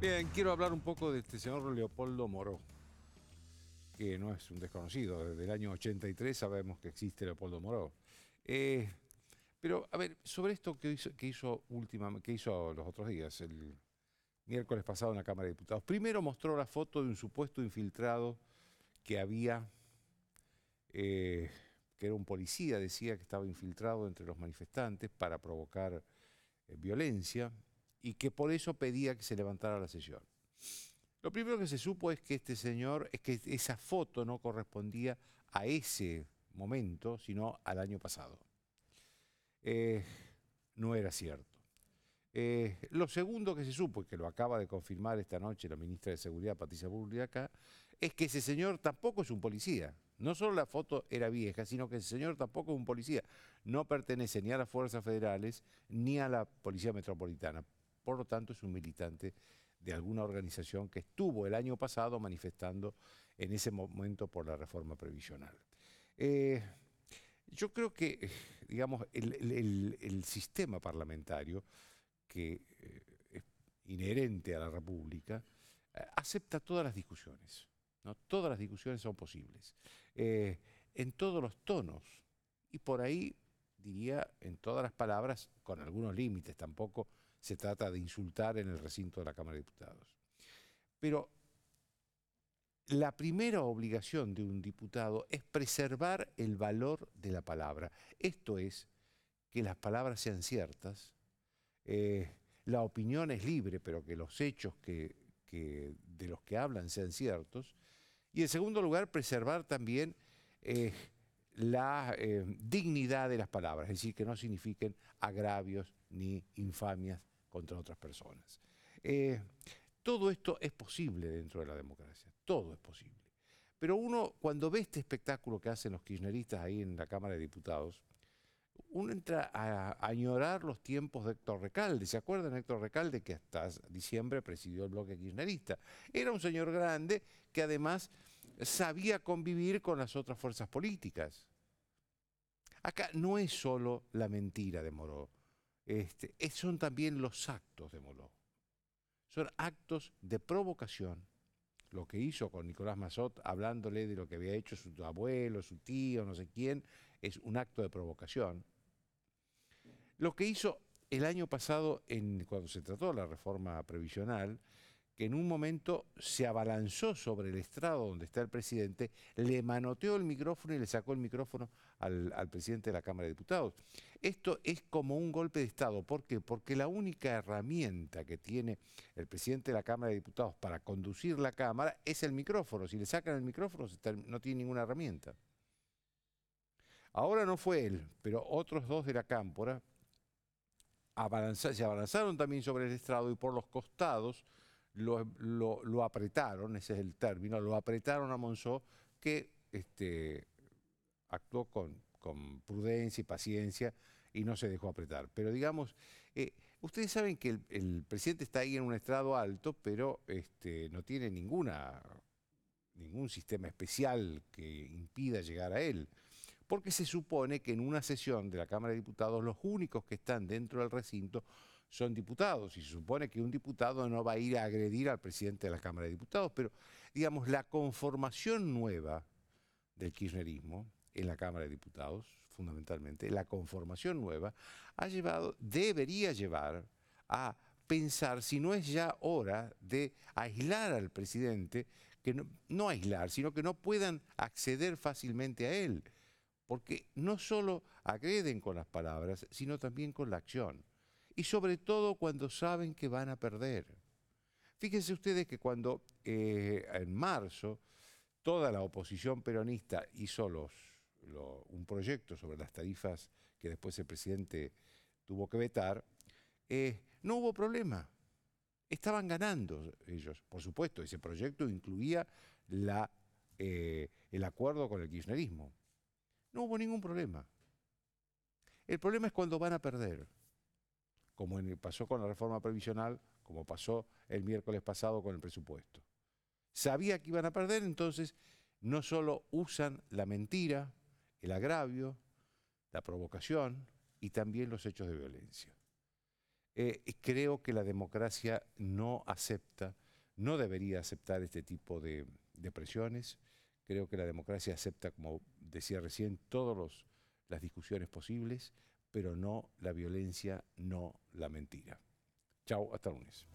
Bien, quiero hablar un poco de este señor Leopoldo Moró, que no es un desconocido, desde el año 83 sabemos que existe Leopoldo Moró. Eh, pero, a ver, sobre esto que hizo, que que hizo los otros días, el miércoles pasado en la Cámara de Diputados. Primero mostró la foto de un supuesto infiltrado que había, eh, que era un policía, decía que estaba infiltrado entre los manifestantes para provocar eh, violencia y que por eso pedía que se levantara la sesión. Lo primero que se supo es que este señor, es que esa foto no correspondía a ese momento, sino al año pasado. Eh, no era cierto. Eh, lo segundo que se supo, y que lo acaba de confirmar esta noche la ministra de Seguridad, Patricia acá, es que ese señor tampoco es un policía. No solo la foto era vieja, sino que ese señor tampoco es un policía. No pertenece ni a las fuerzas federales ni a la Policía Metropolitana. Por lo tanto, es un militante de alguna organización que estuvo el año pasado manifestando en ese momento por la reforma previsional. Eh, yo creo que, digamos, el, sistema parlamentario que eh, es inherente a la República eh, acepta todas las discusiones. ¿no? Todas las discusiones son posibles, en todos los tonos y por ahí, diría, en todas las palabras, con algunos límites tampoco, se trata de insultar en el recinto de la Cámara de Diputados. Pero la primera obligación de un diputado es preservar el valor de la palabra. Esto es, que las palabras sean ciertas, eh, la opinión es libre, pero que los hechos que, de los que hablan sean ciertos. Y en segundo lugar, preservar también eh, la eh, dignidad de las palabras, es decir, que no signifiquen agravios ni infamias contra otras personas. Eh, todo esto es posible dentro de la democracia, todo es posible. Pero uno, cuando ve este espectáculo que hacen los kirchneristas ahí en la Cámara de Diputados, uno entra a añorar los tiempos de Héctor Recalde. ¿Se acuerdan Héctor Recalde que hasta diciembre presidió el bloque kirchnerista? Era un señor grande que además sabía convivir con las otras fuerzas políticas. Acá no es solo la mentira de Moró este, son también los actos de Moló. Son actos de provocación. Lo que hizo con Nicolás Mazot, hablándole de lo que había hecho su abuelo, su tío, no sé quién, es un acto de provocación. Lo que hizo el año pasado, en, cuando se trató la reforma previsional, que en un momento se abalanzó sobre el estrado donde está el presidente, le manoteó el micrófono y le sacó el micrófono al, presidente de la Cámara de Diputados. Esto es como un golpe de Estado. ¿Por qué? Porque la única herramienta que tiene el presidente de la Cámara de Diputados para conducir la Cámara es el micrófono. Si le sacan el micrófono no tiene ninguna herramienta. Ahora no fue él, pero otros dos de la Cámpora se abalanzaron también sobre el estrado y por los costados lo, apretaron, ese es el término, lo apretaron a Monzó, que este, actuó con, prudencia y paciencia y no se dejó apretar. Pero digamos, eh, ustedes saben que el, presidente está ahí en un estrado alto, pero este, no tiene ninguna, ningún sistema especial que impida llegar a él. Porque se supone que en una sesión de la Cámara de Diputados los únicos que están dentro del recinto son diputados y se supone que un diputado no va a ir a agredir al presidente de la Cámara de Diputados, pero digamos, la conformación nueva del kirchnerismo en la Cámara de Diputados, fundamentalmente, la conformación nueva ha llevado, debería llevar a pensar si no es ya hora de aislar al presidente, que no, no aislar, sino que no puedan acceder fácilmente a él, porque no solo agreden con las palabras, sino también con la acción y sobre todo cuando saben que van a perder. Fíjense ustedes que cuando eh, en marzo toda la oposición peronista hizo un proyecto sobre las tarifas que después el presidente tuvo que vetar, eh, no hubo problema. Estaban ganando ellos. Por supuesto, ese proyecto incluía eh, el acuerdo con el kirchnerismo. No hubo ningún problema. El problema es cuando van a perder como en, pasó con la reforma previsional, como pasó el miércoles pasado con el presupuesto. Sabía que iban a perder, entonces no solo usan la mentira, el agravio, la provocación y también los hechos de violencia. Eh, creo que la democracia no acepta, no debería aceptar este tipo de, de presiones. Creo que la democracia acepta, como decía recién, todas las discusiones posibles pero no la violencia, no la mentira. Chao, hasta lunes.